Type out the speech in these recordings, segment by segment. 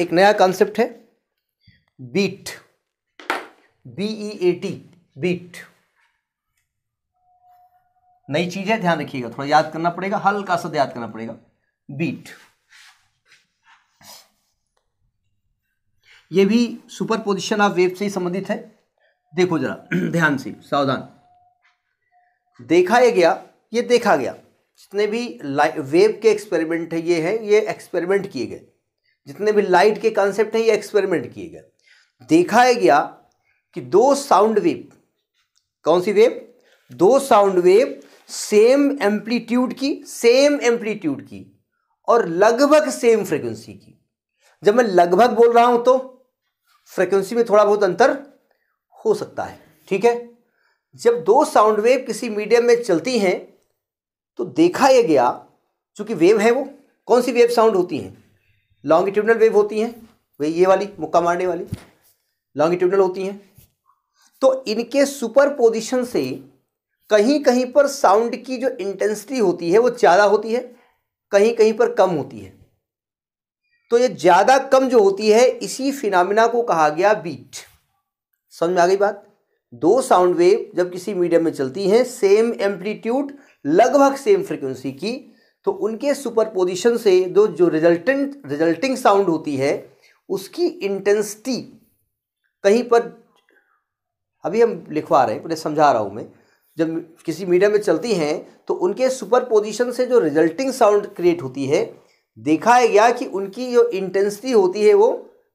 एक नया कॉन्सेप्ट है beat B E A T beat नई चीज है ध्यान रखिएगा थोड़ा याद करना पड़ेगा हल्का सा याद करना पड़ेगा बीट ये भी सुपर पोजिशन ऑफ वेब से ही संबंधित है देखो जरा ध्यान से सावधान देखा यह गया ये देखा गया जितने भी वेब के एक्सपेरिमेंट है ये है ये एक्सपेरिमेंट किए गए जितने भी लाइट के कॉन्सेप्ट हैं ये एक्सपेरिमेंट किए गए देखा है गया कि दो साउंड वेव कौन सी वेव दो साउंड वेव सेम एम्पलीट्यूड की सेम एम्पलीट्यूड की और लगभग सेम फ्रीक्वेंसी की जब मैं लगभग बोल रहा हूं तो फ्रीक्वेंसी में थोड़ा बहुत अंतर हो सकता है ठीक है जब दो साउंड वेव किसी मीडियम में चलती हैं तो देखा यह गया चूंकि वेव है वो कौन सी वेव साउंड होती हैं लॉन्गिट्यूडनल वेव होती हैं वे ये वाली मुक्का मारने वाली लॉन्गिट्यूडनल होती हैं तो इनके सुपर पोजिशन से कहीं कहीं पर साउंड की जो इंटेंसिटी होती है वो ज़्यादा होती है कहीं कहीं पर कम होती है तो ये ज़्यादा कम जो होती है इसी फिनामिना को कहा गया बीट समझ में आ गई बात दो साउंड वेव जब किसी मीडियम में चलती हैं सेम एम्पलीट्यूड लगभग सेम फ्रिक्वेंसी की तो उनके सुपरपोजिशन से दो जो रिजल्टेंट रिजल्टिंग साउंड होती है उसकी इंटेंसिटी कहीं पर अभी हम लिखवा रहे हैं पूरे समझा रहा हूँ मैं जब किसी मीडियम में चलती हैं तो उनके सुपरपोजिशन से जो रिजल्टिंग साउंड क्रिएट होती है देखा है गया कि उनकी जो इंटेंसिटी होती है वो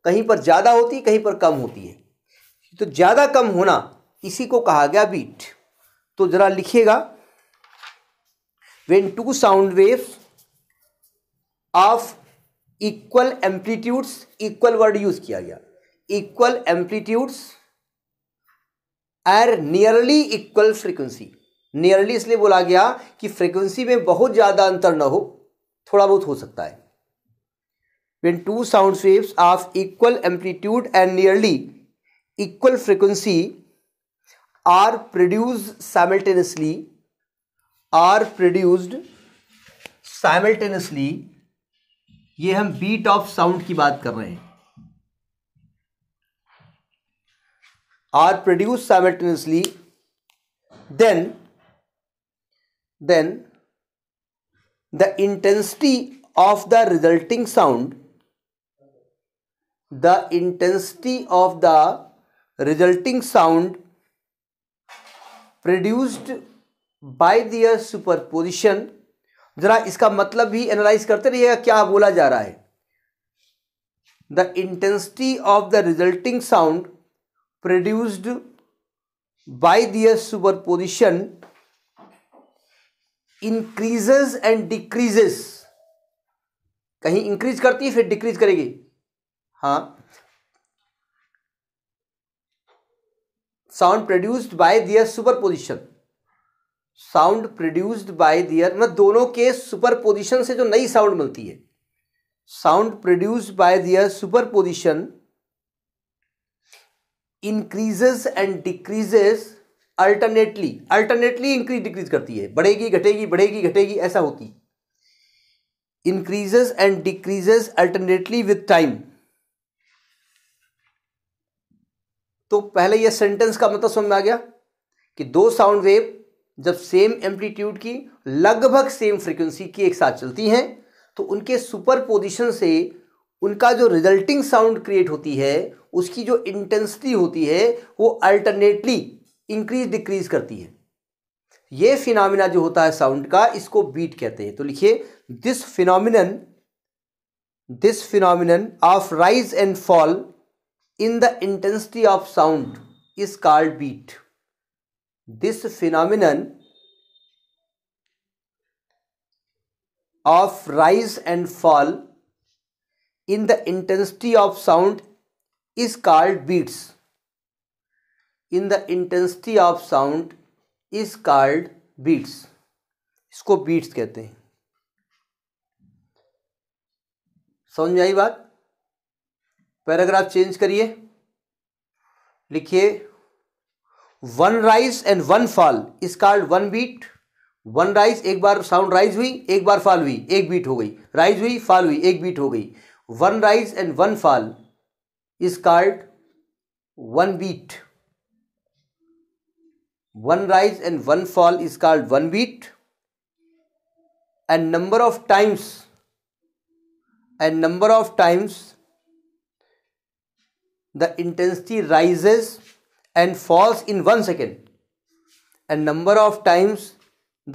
कहीं पर ज़्यादा होती है कहीं पर कम होती है तो ज़्यादा कम होना इसी को कहा गया बीट तो ज़रा लिखिएगा when two sound waves of equal amplitudes equal word use kiya gaya equal amplitudes are nearly equal frequency nearly isliye bola gaya ki frequency mein bahut zyada antar na ho thoda bahut ho sakta hai when two sound waves of equal amplitude and nearly equal frequency are produced simultaneously are produced simultaneously ये हम beat of sound की बात कर रहे हैं are produce simultaneously then then the intensity of the resulting sound the intensity of the resulting sound produced by their superposition जरा इसका मतलब भी एनालाइज करते रहिएगा क्या बोला जा रहा है the intensity of the resulting sound produced their superposition increases and decreases कहीं इंक्रीज करती है फिर डिक्रीज करेगी हाँ sound produced by their superposition sound produced by their मतलब दोनों के सुपर पोजिशन से जो नई साउंड मिलती है sound produced by their superposition increases and decreases alternately alternately increase decrease करती है बढ़ेगी घटेगी बढ़ेगी घटेगी ऐसा होती increases and decreases alternately with time तो पहले यह सेंटेंस का मतलब समझ में आ गया कि दो साउंड वेव जब सेम एम्पलीट्यूड की लगभग सेम फ्रिक्वेंसी की एक साथ चलती हैं तो उनके सुपर पोजिशन से उनका जो रिजल्टिंग साउंड क्रिएट होती है उसकी जो इंटेंसिटी होती है वो अल्टरनेटली इंक्रीज डिक्रीज करती है ये फिनोमिना जो होता है साउंड का इसको बीट कहते हैं तो लिखिए this phenomenon this phenomenon of rise and fall in the intensity of sound is called beat this phenomenon of rise and fall in the intensity of sound is called beats in the intensity of sound is called beats इसको beats कहते हैं समझ आई बात paragraph change करिए लिखिए one rise and one fall is called one beat one rise एक बार साउंड राइज हुई एक बार फॉल हुई एक बीट हो गई राइज हुई फॉल हुई एक बीट हो गई one rise and one fall is called one beat one rise and one fall is called one beat and number of times and number of times the intensity rises and falls in 1 second and number of times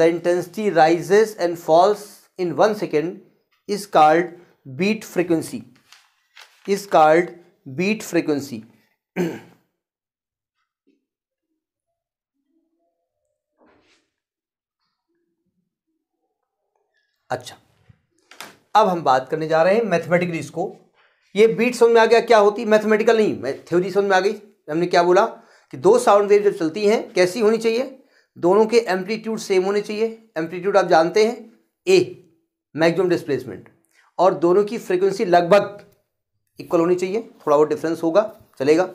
the intensity rises and falls in 1 second is called beat frequency is called beat frequency अच्छा अब हम बात करने जा रहे हैं mathematically इसको ये बीट समझ में आ गया क्या होती मैथमेटिकल नहीं थ्योरी समझ में आ गई हमने क्या बोला कि दो साउंड वेव जब चलती हैं कैसी होनी चाहिए दोनों के एम्पलीट्यूड सेम होने चाहिए एम्पलीट्यूड आप जानते हैं ए मैक्सिमम डिस्प्लेसमेंट और दोनों की फ्रीक्वेंसी लगभग इक्वल होनी चाहिए थोड़ा बहुत डिफरेंस होगा चलेगा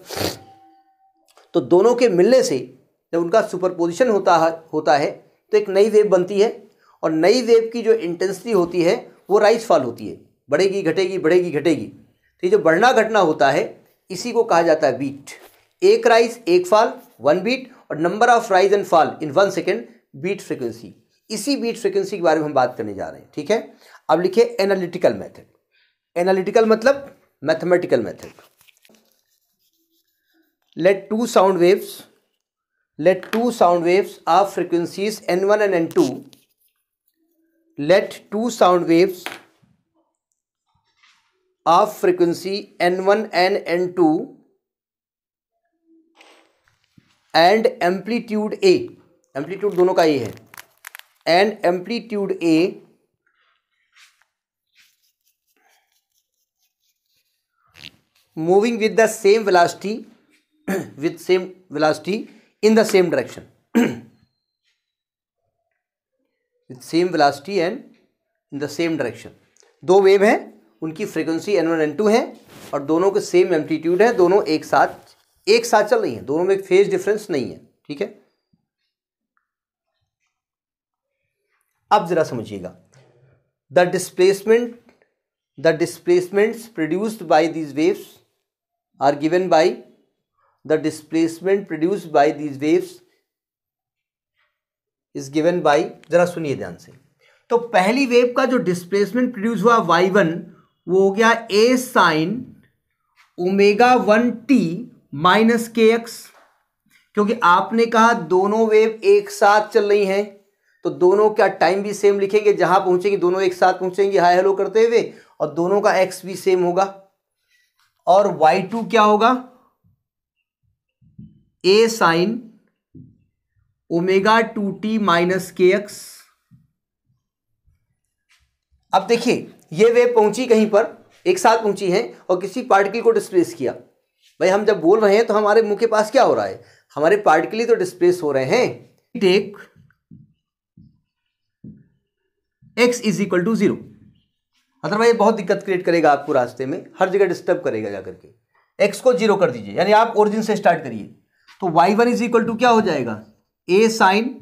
तो दोनों के मिलने से जब उनका सुपरपोजिशन होता है होता है तो एक नई वेव बनती है और नई वेव की जो इंटेंसिटी होती है वो राइज फॉल होती है बढ़ेगी घटेगी बढ़ेगी घटेगी तो ये जो बढ़ना घटना होता है इसी को कहा जाता है बीट एक राइज एक फॉल वन बीट और number of rise and fall in one second beat frequency इसी बीट फ्रिक्वेंसी के बारे में हम बात करने जा रहे हैं ठीक है अब लिखिए एनालिटिकल मैथड एनालिटिकल मतलब mathematical method let waves let two sound waves of frequencies N one and N two let two sound waves of frequency N one and N two and amplitude A amplitude दोनों का A है and amplitude A moving with the same velocity with same velocity in the same direction with same velocity and in the same direction दो wave हैं उनकी frequency N one N two है और दोनों के सेम एम्पलीट्यूड है दोनों एक साथ एक साथ चल रही है दोनों में फेज डिफरेंस नहीं है ठीक है अब जरा समझिएगा the displacement the displacement produced by these waves are given by the displacement produced by these waves is given by जरा सुनिए ध्यान से तो पहली वेव का जो डिस्प्लेसमेंट प्रोड्यूस हुआ वाई वन वो हो गया A sine omega one T minus K X क्योंकि आपने कहा दोनों वेव एक साथ चल रही हैं तो दोनों का टाइम भी सेम लिखेंगे जहां पहुंचेंगे दोनों एक साथ पहुंचेंगे हाई हेलो करते हुए और दोनों का एक्स भी सेम होगा और वाई टू क्या होगा A sine omega two T minus K X अब देखिए ये वेव पहुंची कहीं पर एक साथ पहुंची है और किसी पार्टिकल को डिस्प्लेस किया भाई हम जब बोल रहे हैं तो हमारे मुंह के पास क्या हो रहा है हमारे पार्टिकली तो डिस्प्लेस हो रहे हैं take X is equal to zero other भाई बहुत दिक्कत क्रिएट करेगा आपको रास्ते में हर जगह डिस्टर्ब करेगा जा करके एक्स को जीरो कर दीजिए यानी आप ओरिजिन से स्टार्ट करिए तो Y one is equal to क्या हो जाएगा A sine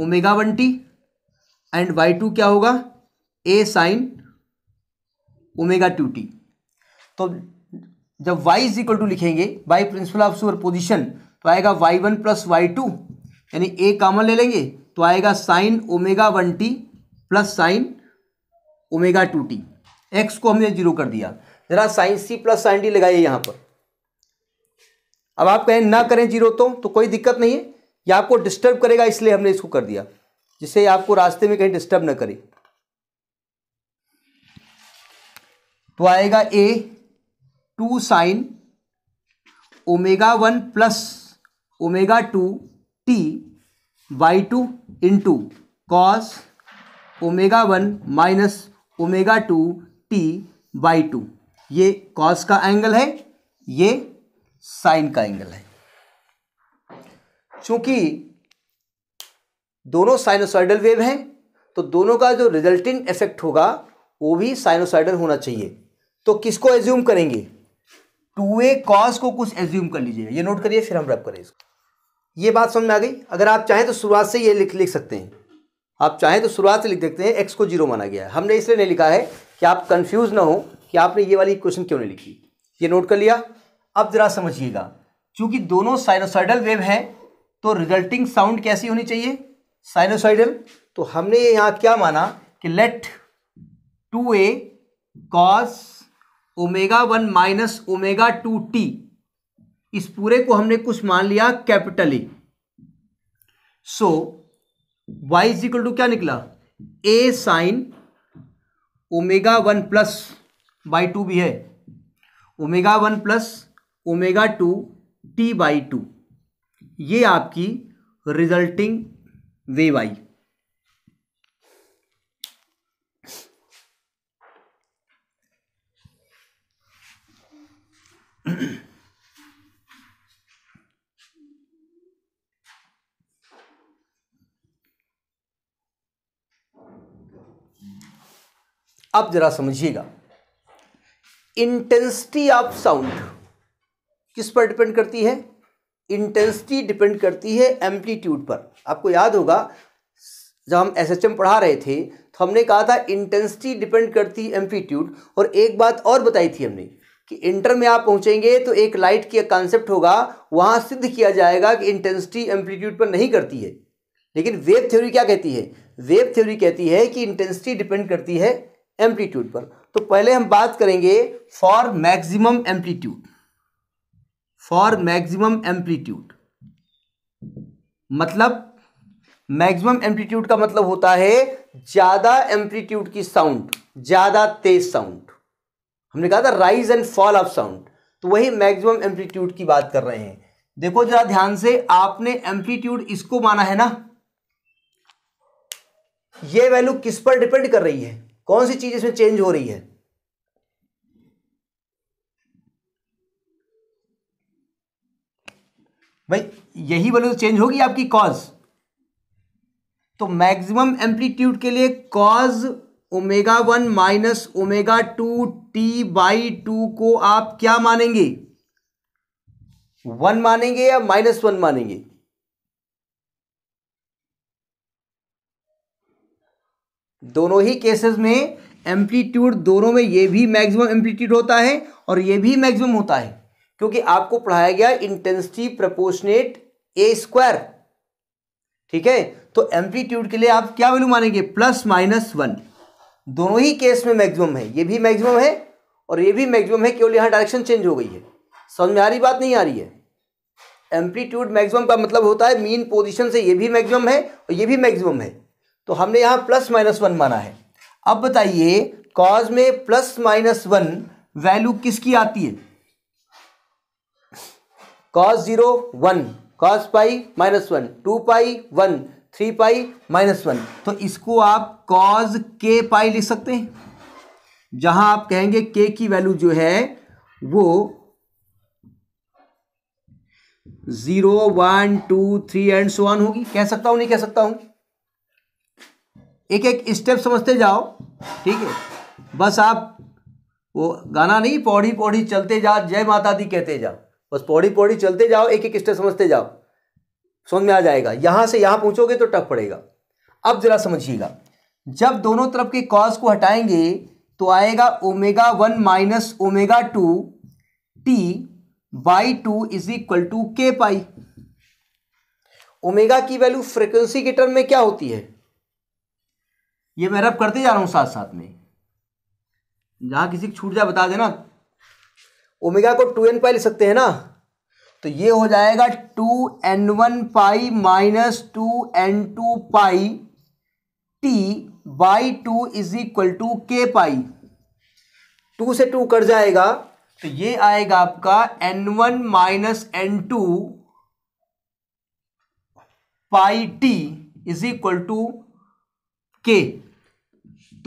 omega one T and Y two क्या होगा A sine omega two T तो जब y इज इक्वल टू लिखेंगे by principle of superposition तो आएगा y1 one plus Y to यानी ए कामन ले लेंगे तो आएगा sine omega one T plus sine omega two T X को हमने जीरो कर दिया जरा sine C plus sine D लगाइए यहाँ पर अब आप कहें ना करें जीरो तो, तो कोई दिक्कत नहीं है या आपको डिस्टर्ब करेगा इसलिए हमने इसको कर दिया जिससे आपको रास्ते में कहीं डिस्टर्ब ना करे तो आएगा A two sine omega one plus omega two T by two into cos omega one minus omega two T by two ये कॉस का एंगल है ये साइन का एंगल है चूंकि दोनों साइनोसाइडल वेव हैं तो दोनों का जो रिजल्टिंग इफेक्ट होगा वो भी साइनोसाइडल होना चाहिए तो किसको एज्यूम करेंगे टू ए कॉस को कुछ एज्यूम कर लीजिए ये नोट करिए फिर हम रब करें इसको ये बात समझ में आ गई अगर आप चाहें तो शुरुआत से ये लिख लिख सकते हैं आप चाहें तो शुरुआत से लिख देखते हैं एक्स को जीरो माना गया है हमने इसलिए नहीं लिखा है कि आप कंफ्यूज ना हो कि आपने ये वाली क्वेश्चन क्यों नहीं लिखी ये नोट कर लिया अब ज़रा समझिएगा चूंकि दोनों साइनोसाइडल वेव हैं तो रिजल्टिंग साउंड कैसी होनी चाहिए साइनोसाइडल तो हमने यहाँ क्या माना कि let two A cos omega one minus omega two T इस पूरे को हमने कुछ मान लिया capital E so Y is equal to क्या निकला A sine omega one plus by two भी है omega one plus omega two T by two ये आपकी रिजल्टिंग वेव आई अब जरा समझिएगा इंटेंसिटी ऑफ साउंड किस पर डिपेंड करती है इंटेंसिटी डिपेंड करती है एम्पलीट्यूड पर आपको याद होगा जब हम एस पढ़ा रहे थे तो हमने कहा था इंटेंसिटी डिपेंड करती है एम्पलीट्यूड और एक बात और बताई थी हमने कि इंटर में आप पहुंचेंगे तो एक लाइट की कॉन्सेप्ट होगा वहां सिद्ध किया जाएगा कि इंटेंसिटी एम्पलीट्यूड पर नहीं करती है लेकिन वेब थ्योरी क्या कहती है वेब थ्योरी कहती है कि इंटेंसिटी डिपेंड करती है एम्पलीट्यूड पर तो पहले हम बात करेंगे for maximum amplitude for maximum amplitude मतलब मैक्सिमम एम्पलीट्यूड का मतलब होता है ज़्यादा एम्पलीट्यूड की साउंड ज़्यादा तेज साउंड हमने कहा था rise and fall of sound तो वही मैक्सिमम एम्पलीट्यूड की बात कर रहे हैं देखो जरा ध्यान से आपने एम्पलीट्यूड इसको माना है ना ये वैल्यू किस पर डिपेंड कर रही है कौन सी चीज इसमें चेंज हो रही है भाई यही वैल्यू चेंज होगी आपकी कॉज तो मैक्सिमम एम्पलीट्यूड के लिए cos omega one minus omega two T by two को आप क्या मानेंगे वन मानेंगे या माइनस वन मानेंगे दोनों ही केसेस में एम्पलीट्यूड दोनों में ये भी मैक्सिमम एम्पलीट्यूड होता है और ये भी मैक्सिमम होता है क्योंकि आपको पढ़ाया गया इंटेंसिटी प्रपोर्शनेट ए स्क्वायर ठीक है तो एम्पलीट्यूड के लिए आप क्या वैल्यू मानेंगे प्लस माइनस वन दोनों ही केस में मैक्सिमम है ये भी मैक्सिमम है और ये भी मैक्सिमम है केवल यहाँ डायरेक्शन चेंज हो गई है समझ में आ रही बात नहीं आ रही है एम्पलीट्यूड मैक्सिमम का मतलब होता है मीन पोजिशन से ये भी मैक्सिमम है और ये भी मैक्सिमम है तो हमने यहाँ प्लस माइनस वन माना है अब बताइए कॉज में प्लस माइनस वन वैल्यू किसकी आती है cos zero one cos pi minus one two pi one three pi minus one तो इसको आप कॉज के पाई लिख सकते हैं जहां आप कहेंगे के की वैल्यू जो है वो zero one two three and so on होगी कह सकता हूं नहीं कह सकता हूं एक एक स्टेप समझते जाओ ठीक है बस आप वो गाना नहीं पौड़ी पौड़ी चलते जाओ जय माता दी कहते जाओ बस पौड़ी पौड़ी चलते जाओ एक एक स्टेप समझते जाओ समझ में आ जाएगा यहां से यहां पहुंचोगे तो टफ पड़ेगा अब जरा समझिएगा जब दोनों तरफ के कॉस को हटाएंगे तो आएगा omega one minus omega two T by two is equal to के पाई ओमेगा की वैल्यू फ्रीक्वेंसी के टर्म में क्या होती है ये मैं रब करते जा रहा हूँ साथ साथ में जहाँ किसी को छूट जाए बता देना ओमेगा को टू एन पाई लिख सकते हैं ना तो ये हो जाएगा two N one pi minus two N two pi T by two is equal to के पाई टू से टू कर जाएगा तो ये आएगा आपका n one minus n two pi t is equal to k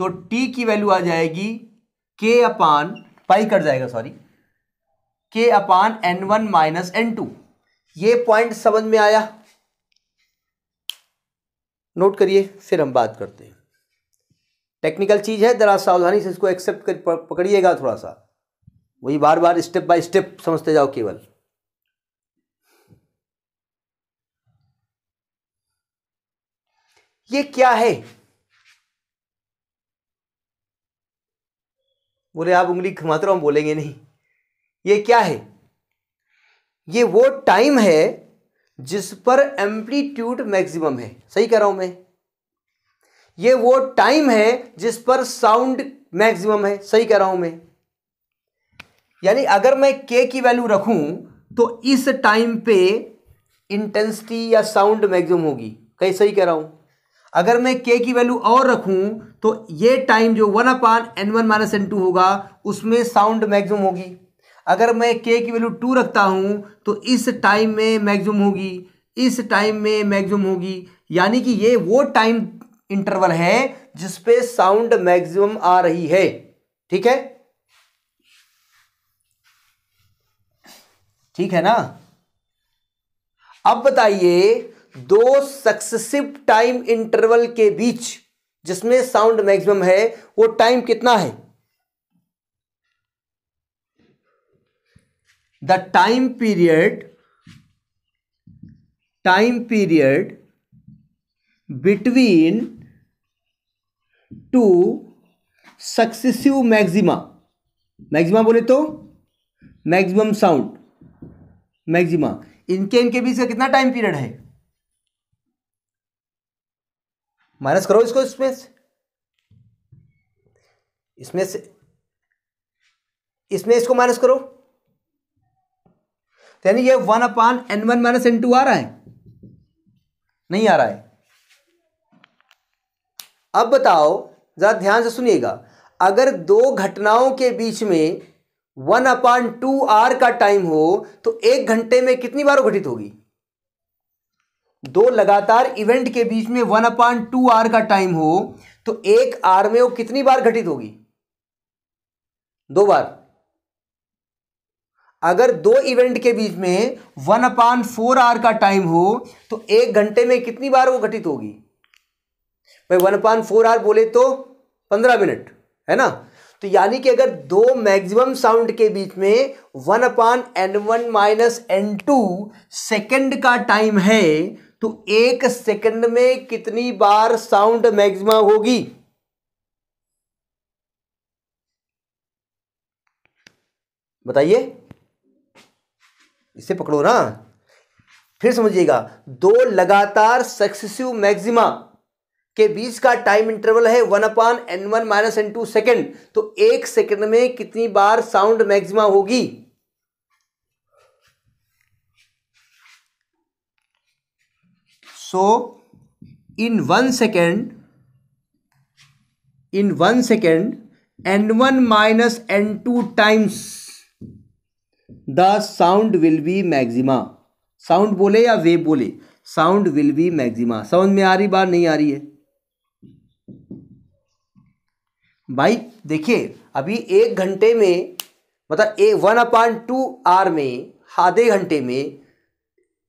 तो टी की वैल्यू आ जाएगी के अपान पाई कट जाएगा sorry k upon n one minus n two ये पॉइंट समझ में आया नोट करिए फिर हम बात करते हैं टेक्निकल चीज़ है ज़रा सावधानी से इसको एक्सेप्ट कर पकड़िएगा थोड़ा सा वही बार बार स्टेप बाय स्टेप समझते जाओ केवल ये क्या है बोले आप उंगली घुमाते रहो हम बोलेंगे नहीं ये क्या है ये वो टाइम है जिस पर एम्पलीट्यूड मैक्सिमम है सही कह रहा हूं मैं ये वो टाइम है जिस पर साउंड मैक्सिमम है सही कह रहा हूं मैं यानी अगर मैं के की वैल्यू रखूं तो इस टाइम पे इंटेंसिटी या साउंड मैक्सिमम होगी कहीं सही कह रहा हूं अगर मैं के की वैल्यू और रखूं तो ये टाइम जो one upon n one minus n two होगा उसमें साउंड मैक्सिमम होगी अगर मैं के की वैल्यू टू रखता हूं तो इस टाइम में मैक्सिमम होगी इस टाइम में मैक्सिमम होगी यानी कि ये वो टाइम इंटरवल है जिसपे साउंड मैक्सिमम आ रही है ठीक है ठीक है ना अब बताइए दो सक्सेसिव टाइम इंटरवल के बीच जिसमें साउंड मैक्सिमम है वो टाइम कितना है the time period time period between two successive maxima maxima बोले तो मैक्सिमम साउंड मैक्सिमा इनके इनके बीच का कितना टाइम पीरियड है माइनस करो इसको इसमें से इसमें से इसमें इसको माइनस करो तो यानी ये one upon n one minus n two आ रहा है नहीं आ रहा है अब बताओ जरा ध्यान से सुनिएगा अगर दो घटनाओं के बीच में वन अपान टू आर का टाइम हो तो एक घंटे में कितनी बार घटित होगी दो लगातार इवेंट के बीच में वन अपॉन टू आर का टाइम हो तो एक आर में वो कितनी बार घटित होगी दो बार अगर दो इवेंट के बीच में वन अपॉन फोर आर का टाइम हो तो एक घंटे में कितनी बार वो घटित होगी भाई वन अपॉन फोर आर बोले तो पंद्रह मिनट है ना तो यानी कि अगर दो मैक्सिमम साउंड के बीच में one upon n one minus n two second का टाइम है तो एक सेकंड में कितनी बार साउंड मैक्सिमा होगी बताइए इसे पकड़ो ना फिर समझिएगा दो लगातार सक्सेसिव मैक्सिमा के बीच का टाइम इंटरवल है one upon n one minus n two second तो एक सेकेंड में कितनी बार साउंड मैक्सिमा होगी so in one second in one second n one minus n two times the sound will be maxima sound बोले या web बोले sound will be मैग्जिमा समझ में आ रही बार नहीं आ रही है भाई देखिए अभी एक घंटे में मतलब a one upon two r में आधे घंटे में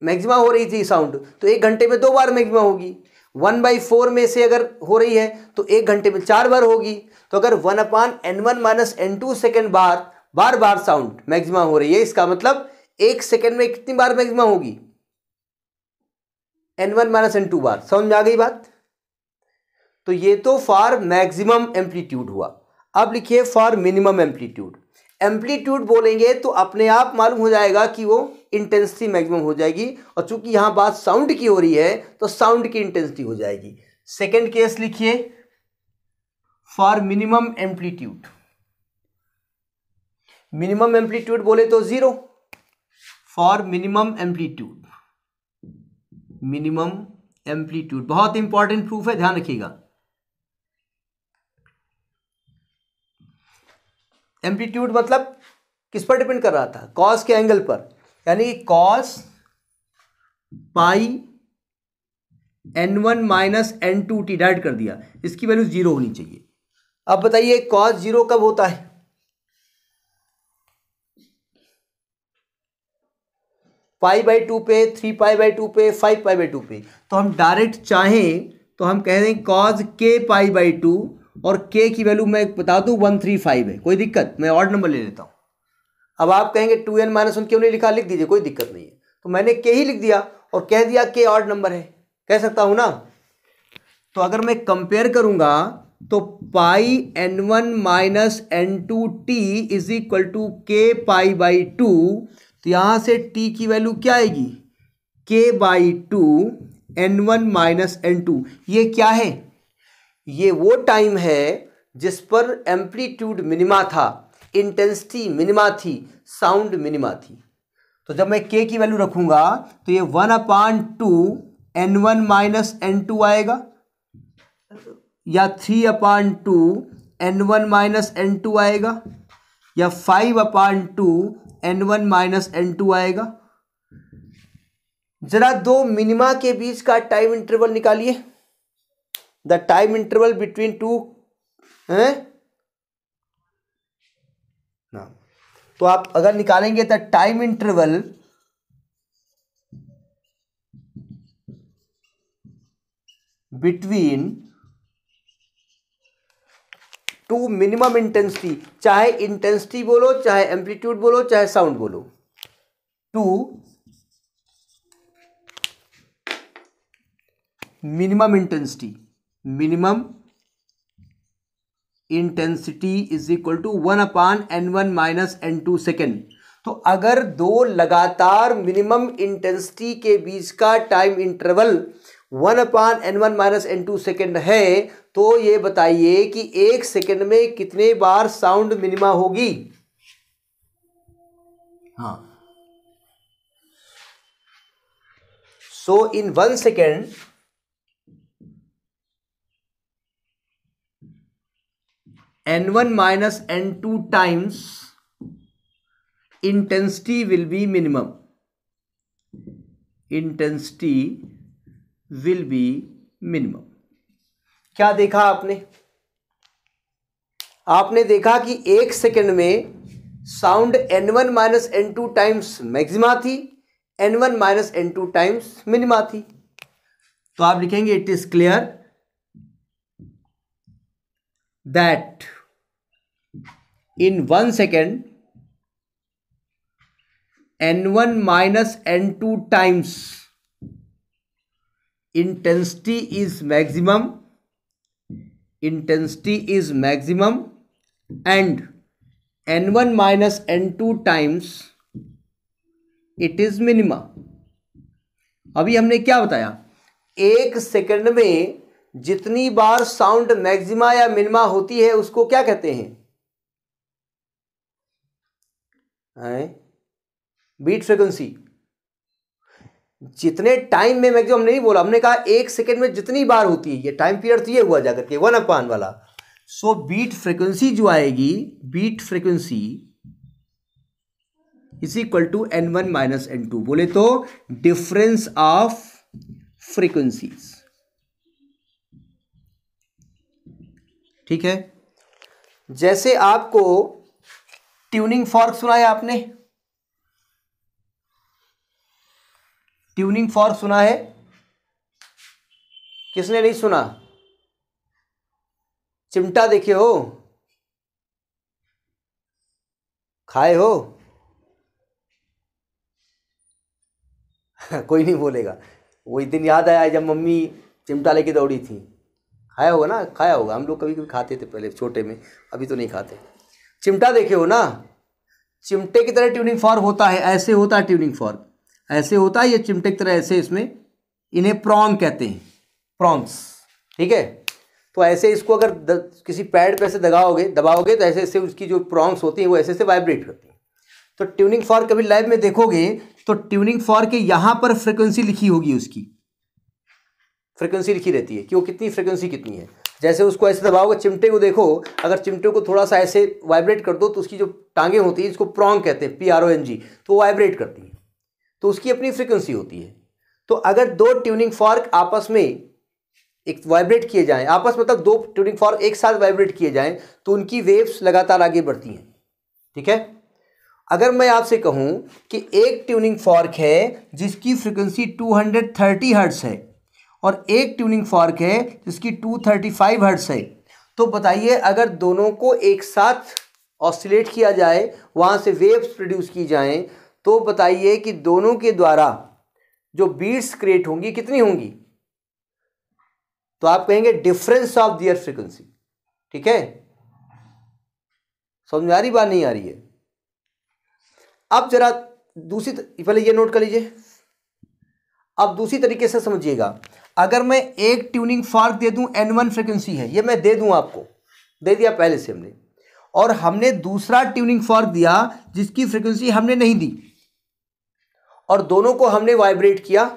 मैक्सिमा हो रही थी साउंड तो एक घंटे में दो बार मैक्सिमा होगी वन बाई फोर में से अगर हो रही है तो एक घंटे में चार बार होगी तो अगर one upon n one minus n two second बार बार बार साउंड मैक्सिमा हो रही है इसका मतलब एक सेकेंड में कितनी बार मैक्सिमा होगी n one minus n two बार समझ में आ गई बात तो ये तो फॉर मैक्सिमम एम्पलीट्यूड हुआ अब लिखिए फॉर मिनिमम एम्पलीट्यूड एम्पलीट्यूड बोलेंगे तो अपने आप मालूम हो जाएगा कि वो इंटेंसिटी मैक्सिमम हो जाएगी और चूंकि यहां बात साउंड की हो रही है तो साउंड की इंटेंसिटी हो जाएगी सेकेंड केस लिखिए for minimum amplitude minimum amplitude बोले तो zero for minimum amplitude minimum amplitude बहुत इंपॉर्टेंट प्रूफ है ध्यान रखिएगा एम्पलीट्यूड मतलब किस पर डिपेंड कर रहा था कॉस के एंगल पर यानी cos pi n one minus n two t डाइड कर दिया इसकी वैल्यू जीरो होनी चाहिए अब बताइए कॉस जीरो कब होता है पाई बाई टू पे थ्री पाई बाई टू पे फाइव पाई बाई टू पे तो हम डायरेक्ट चाहें तो हम कह दें कॉज के पाई बाई टू और के की वैल्यू मैं बता दूं वन थ्री फाइव है कोई दिक्कत मैं ऑर्ड नंबर ले लेता हूँ अब आप कहेंगे टू एन माइनस वन क्यों नहीं लिखा लिख दीजिए कोई दिक्कत नहीं है तो मैंने के ही लिख दिया और कह दिया के ऑड नंबर है कह सकता हूँ ना तो अगर मैं कंपेयर करूँगा तो pi n one minus n two t is equal to के पाई बाई टू तो यहाँ से टी की वैल्यू क्या आएगी k by two N one minus n two ये क्या है ये वो टाइम है जिस पर एम्पलीट्यूड मिनिमा था इंटेंसिटी मिनिमा थी साउंड मिनिमा थी तो जब मैं के की वैल्यू रखूंगा तो ये one upon two N one minus n two आएगा या three upon two N one minus n two आएगा या five upon two N one minus n two आएगा जरा दो मिनिमा के बीच का टाइम इंटरवल निकालिए the time interval between two ना हाँ। तो आप अगर निकालेंगे तो time interval between two minimum intensity चाहे इंटेंसिटी बोलो चाहे एम्पलीट्यूड बोलो चाहे साउंड बोलो to minimum intensity minimum intensity is equal to one upon n one minus n two second तो अगर दो लगातार मिनिमम इंटेंसिटी के बीच का time interval one upon n one minus n two second है तो ये बताइए कि एक सेकेंड में कितने बार साउंड मिनिमा होगी हाँ so in one second n one minus n two times intensity will be minimum intensity will be minimum क्या देखा आपने आपने देखा कि एक सेकंड में sound n one minus n two times maxima थी n one minus n two times minima थी तो आप लिखेंगे it is clear that in one second n one minus n two times intensity is maximum intensity is maximum and n one minus n two times it is minimum अभी हमने क्या बताया एक second में जितनी बार साउंड मैक्सिमा या minima होती है उसको क्या कहते हैं है बीट फ्रिक्वेंसी जितने टाइम में मैक्सिमम नहीं बोला हमने कहा एक सेकेंड में जितनी बार होती है ये टाइम पीरियड तो ये हुआ जाकर के वन अपान वाला सो बीट फ्रिक्वेंसी जो आएगी beat frequency is equal to N one minus n two बोले तो डिफरेंस ऑफ फ्रीक्वेंसीज ठीक है जैसे आपको ट्यूनिंग फॉर्क सुना है आपने ट्यूनिंग फॉर्क सुना है किसने नहीं सुना चिमटा देखे हो खाए हो कोई नहीं बोलेगा वही दिन याद आया जब मम्मी चिमटा लेके दौड़ी थी खाया होगा ना खाया होगा हम लोग कभी कभी खाते थे पहले छोटे में अभी तो नहीं खाते चिमटा देखे हो ना चिमटे की तरह ट्यूनिंग फॉर्क होता है ऐसे होता है ट्यूनिंग फॉर्क ऐसे होता है ये चिमटे की तरह ऐसे इसमें इन्हें प्रॉन्ग कहते हैं प्रॉन्स ठीक है तो ऐसे इसको अगर द, किसी पैड पे ऐसे दगाओगे दबाओगे तो ऐसे ऐसे उसकी जो प्रॉन्स होती हैं वो ऐसे ऐसे वाइब्रेट करती हैं तो ट्यूनिंग फॉर कभी लाइव में देखोगे तो ट्यूनिंग फॉर के यहाँ पर फ्रिक्वेंसी लिखी होगी उसकी फ्रिक्वेंसी लिखी रहती है कि वो कितनी फ्रिक्वेंसी कितनी है जैसे उसको ऐसे दबाओगे चिमटे को देखो अगर चिमटे को थोड़ा सा ऐसे वाइब्रेट कर दो तो उसकी जो टांगें होती हैं इसको प्रॉन्ग कहते हैं P R O N G तो वाइब्रेट करती हैं तो उसकी अपनी फ्रिक्वेंसी होती है तो अगर दो ट्यूनिंग फॉर्क आपस में एक वाइब्रेट किए जाएं आपस में मतलब दो ट्यूनिंग फॉर्क एक साथ वाइब्रेट किए जाएं तो उनकी वेव्स लगातार आगे बढ़ती हैं ठीक है अगर मैं आपसे कहूं कि एक ट्यूनिंग फॉर्क है जिसकी फ्रिक्वेंसी 230 हर्ट्स है और एक ट्यूनिंग फॉर्क है जिसकी टू थर्टी फाइव हर्ट्स है तो बताइए अगर दोनों को एक साथ ऑसिलेट किया जाए वहाँ से वेव्स प्रोड्यूस की जाएँ तो बताइए कि दोनों के द्वारा जो बीट्स क्रिएट होंगी कितनी होंगी तो आप कहेंगे डिफरेंस ऑफ दियर फ्रिक्वेंसी ठीक है समझ आ रही बात नहीं आ रही है अब जरा दूसरी पहले ये नोट कर लीजिए अब दूसरी तरीके से समझिएगा अगर मैं एक ट्यूनिंग फॉर्क दे दूं एन वन फ्रिक्वेंसी है ये मैं दे दूं आपको दे दिया पहले से हमने और हमने दूसरा ट्यूनिंग फॉर्क दिया जिसकी फ्रिक्वेंसी हमने नहीं दी और दोनों को हमने वाइब्रेट किया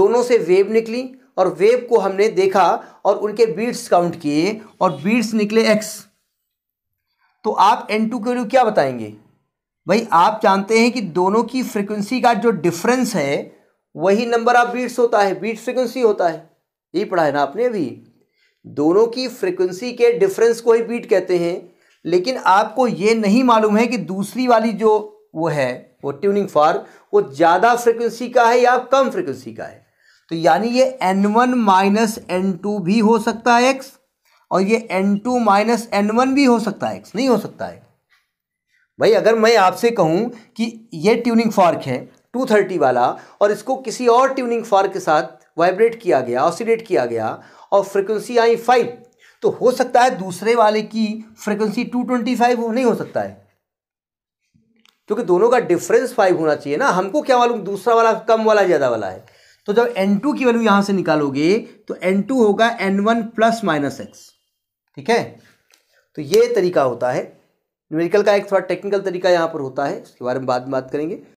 दोनों से वेव निकली और वेव को हमने देखा और उनके बीट्स काउंट किए और बीट्स निकले एक्स तो आप एन टू के क्या बताएंगे भाई आप जानते हैं कि दोनों की फ्रिक्वेंसी का जो डिफरेंस है वही नंबर ऑफ बीट्स होता है बीट फ्रिक्वेंसी होता है यही पढ़ा है ना आपने अभी दोनों की फ्रिक्वेंसी के डिफरेंस को ही बीट कहते हैं लेकिन आपको ये नहीं मालूम है कि दूसरी वाली जो वो है वो ट्यूनिंग फार वो ज़्यादा फ्रिक्वेंसी का है या कम फ्रिक्वेंसी का है तो यानी ये n one minus n two भी हो सकता है एक्स और ये n two minus n one भी हो सकता है एक्स नहीं हो सकता है भाई अगर मैं आपसे कहूँ कि ये ट्यूनिंग फॉर्क है 230 वाला और इसको किसी और ट्यूनिंग फार के साथ वाइब्रेट किया गया ऑसिडेट किया गया और फ्रिक्वेंसी आई फाइव तो हो सकता है दूसरे वाले की फ्रिक्वेंसी 225 फाइव नहीं हो सकता है क्योंकि दोनों का डिफरेंस फाइव होना चाहिए ना हमको क्या मालूम दूसरा वाला कम वाला ज़्यादा वाला है तो जब एन टू की वैल्यू यहाँ से निकालोगे तो एन टू होगा n one plus minus x ठीक है तो ये तरीका होता है न्यूमेरिकल का एक थोड़ा टेक्निकल तरीका यहाँ पर होता है उसके बारे में बाद में बात करेंगे